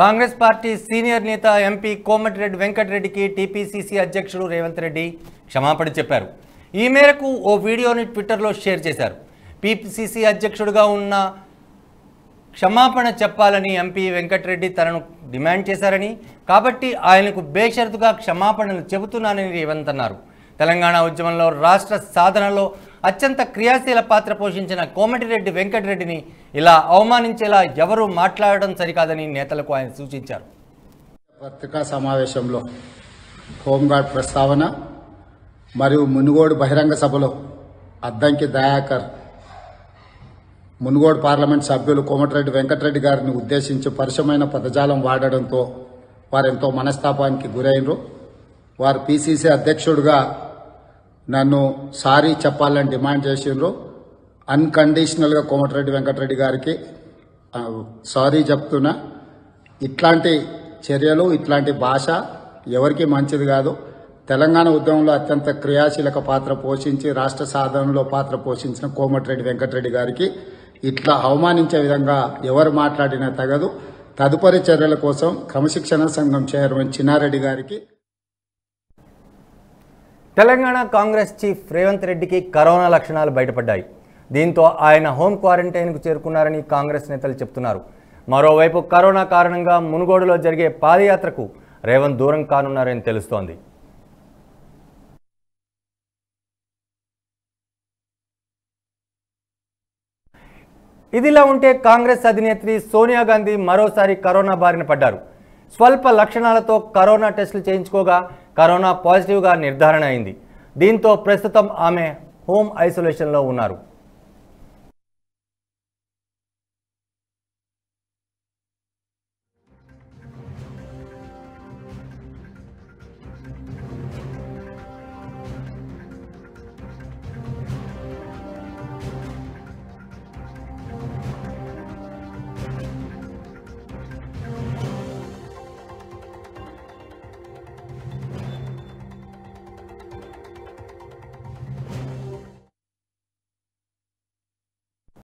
Congress party senior నేత MP Komatireddy వెంకటరెడ్డికి TPCC అధ్యక్షుడు రేవంత్ రెడ్డి క్షమాపణ చెప్పారు ఈ మేరకు ఓ వీడియోని ట్విట్టర్లో షేర్ చేశారు పీపీసీసీ అధ్యక్షుడిగా ఉన్న క్షమాపణ చెప్పాలని ఎంపీ వెంకటరెడ్డి తనను డిమాండ్ చేశారని కాబట్టి ఆయనకు బేషరతుగా క్షమాపణలు చెబుతున్నానని రేవంత్ అన్నారు తెలంగాణ ఉద్యమంలో రాష్ట్ర సాధనలో అత్యంత క్రియాశీల పాత్ర పోషించిన కోమటిరెడ్డి వెంకటరెడ్డిని ఇలా అవమానించేలా ఎవరు మాట్లాడడం సరికాదని నేతలకు ఆయన సూచించారు పత్రికా సమావేశంలో హోంగార్డ్ ప్రస్తావన మరియు మునుగోడు బహిరంగ సభలో అద్దంకి దయాకర్ మునుగోడు పార్లమెంట్ సభ్యులు కోమటిరెడ్డి వెంకటరెడ్డి గారిని ఉద్దేశించి పరుషమైన పదజాలం వాడడంతో వారెంతో మనస్తాపానికి గురైనరు వారు పీసీసీ అధ్యక్షుడిగా నన్ను సారీ చెప్పాలని డిమాండ్ చేసిండ్రు అన్కండిషనల్గా కోమటిరెడ్డి వెంకటరెడ్డి గారికి సారీ చెప్తున్నా ఇట్లాంటి చర్యలు ఇట్లాంటి భాష ఎవరికి మంచిది కాదు తెలంగాణ ఉద్యమంలో అత్యంత క్రియాశీలక పాత్ర పోషించి రాష్ట్ర సాధనలో పాత్ర పోషించిన కోమటిరెడ్డి వెంకటరెడ్డి గారికి ఇట్లా అవమానించే విధంగా ఎవరు మాట్లాడినా తగదు తదుపరి చర్యల కోసం క్రమశిక్షణ సంఘం చైర్మన్ చిన్నారెడ్డి గారికి తెలంగాణ కాంగ్రెస్ చీఫ్ రేవంత్ రెడ్డికి కరోనా లక్షణాలు బయటపడ్డాయి దీంతో ఆయన హోం క్వారంటైన్కు చేరుకున్నారని కాంగ్రెస్ నేతలు చెప్తున్నారు మరోవైపు కరోనా కారణంగా మునుగోడులో జరిగే పాదయాత్రకు రేవంత్ దూరం కానున్నారని తెలుస్తోంది ఇదిలా ఉంటే కాంగ్రెస్ అధినేత్రి సోనియా గాంధీ మరోసారి కరోనా బారిన పడ్డారు స్వల్ప లక్షణాలతో కరోనా టెస్టులు చేయించుకోగా కరోనా పాజిటివ్గా నిర్ధారణ అయింది దీంతో ప్రస్తుతం ఆమె హోమ్ ఐసోలేషన్లో ఉన్నారు